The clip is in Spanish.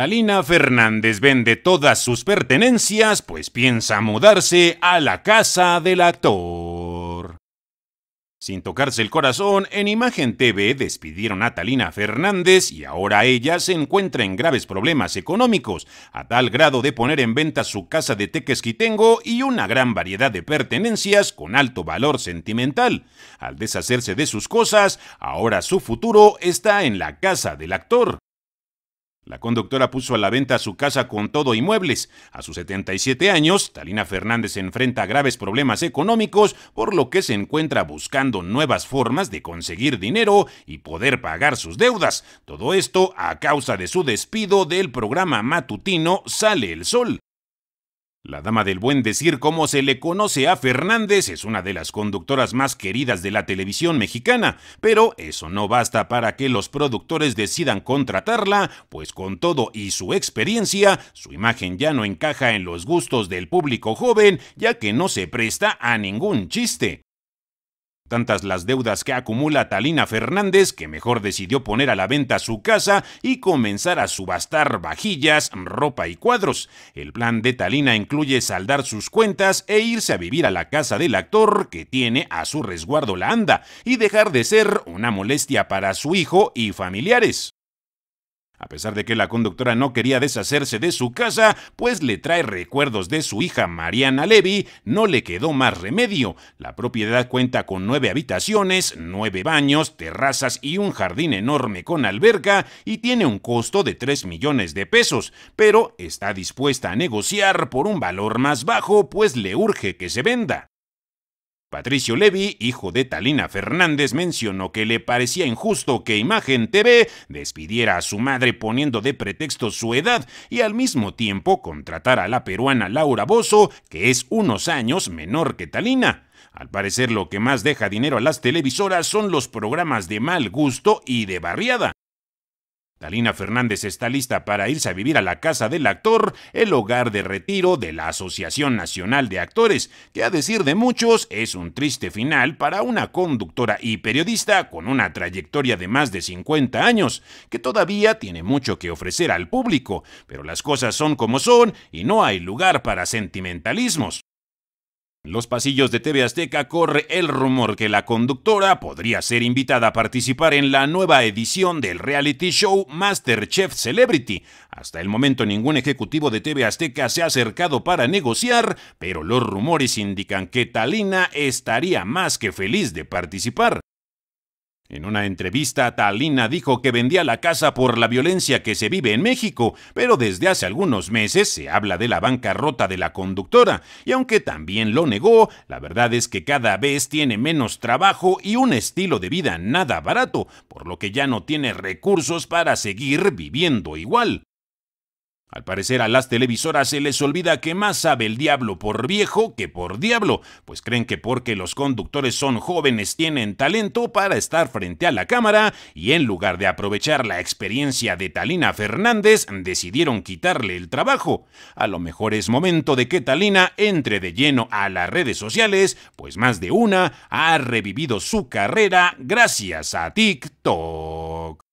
Catalina Fernández vende todas sus pertenencias, pues piensa mudarse a la casa del actor. Sin tocarse el corazón, en Imagen TV despidieron a Talina Fernández y ahora ella se encuentra en graves problemas económicos, a tal grado de poner en venta su casa de Tequesquitengo y una gran variedad de pertenencias con alto valor sentimental. Al deshacerse de sus cosas, ahora su futuro está en la casa del actor. La conductora puso a la venta su casa con todo y muebles. A sus 77 años, Talina Fernández enfrenta graves problemas económicos, por lo que se encuentra buscando nuevas formas de conseguir dinero y poder pagar sus deudas. Todo esto a causa de su despido del programa matutino Sale el Sol. La dama del buen decir, como se le conoce a Fernández, es una de las conductoras más queridas de la televisión mexicana, pero eso no basta para que los productores decidan contratarla, pues con todo y su experiencia, su imagen ya no encaja en los gustos del público joven, ya que no se presta a ningún chiste. Tantas las deudas que acumula Talina Fernández que mejor decidió poner a la venta su casa y comenzar a subastar vajillas, ropa y cuadros. El plan de Talina incluye saldar sus cuentas e irse a vivir a la casa del actor que tiene a su resguardo la anda y dejar de ser una molestia para su hijo y familiares. A pesar de que la conductora no quería deshacerse de su casa, pues le trae recuerdos de su hija Mariana Levy, no le quedó más remedio. La propiedad cuenta con nueve habitaciones, nueve baños, terrazas y un jardín enorme con alberca y tiene un costo de 3 millones de pesos, pero está dispuesta a negociar por un valor más bajo, pues le urge que se venda. Patricio Levy, hijo de Talina Fernández, mencionó que le parecía injusto que Imagen TV despidiera a su madre poniendo de pretexto su edad y al mismo tiempo contratara a la peruana Laura Bozo, que es unos años menor que Talina. Al parecer lo que más deja dinero a las televisoras son los programas de mal gusto y de barriada. Talina Fernández está lista para irse a vivir a la casa del actor, el hogar de retiro de la Asociación Nacional de Actores, que a decir de muchos es un triste final para una conductora y periodista con una trayectoria de más de 50 años, que todavía tiene mucho que ofrecer al público, pero las cosas son como son y no hay lugar para sentimentalismos. Los pasillos de TV Azteca corre el rumor que la conductora podría ser invitada a participar en la nueva edición del reality show MasterChef Celebrity. Hasta el momento ningún ejecutivo de TV Azteca se ha acercado para negociar, pero los rumores indican que Talina estaría más que feliz de participar. En una entrevista, Talina dijo que vendía la casa por la violencia que se vive en México, pero desde hace algunos meses se habla de la bancarrota de la conductora, y aunque también lo negó, la verdad es que cada vez tiene menos trabajo y un estilo de vida nada barato, por lo que ya no tiene recursos para seguir viviendo igual. Al parecer a las televisoras se les olvida que más sabe el diablo por viejo que por diablo, pues creen que porque los conductores son jóvenes tienen talento para estar frente a la cámara y en lugar de aprovechar la experiencia de Talina Fernández decidieron quitarle el trabajo. A lo mejor es momento de que Talina entre de lleno a las redes sociales, pues más de una ha revivido su carrera gracias a TikTok.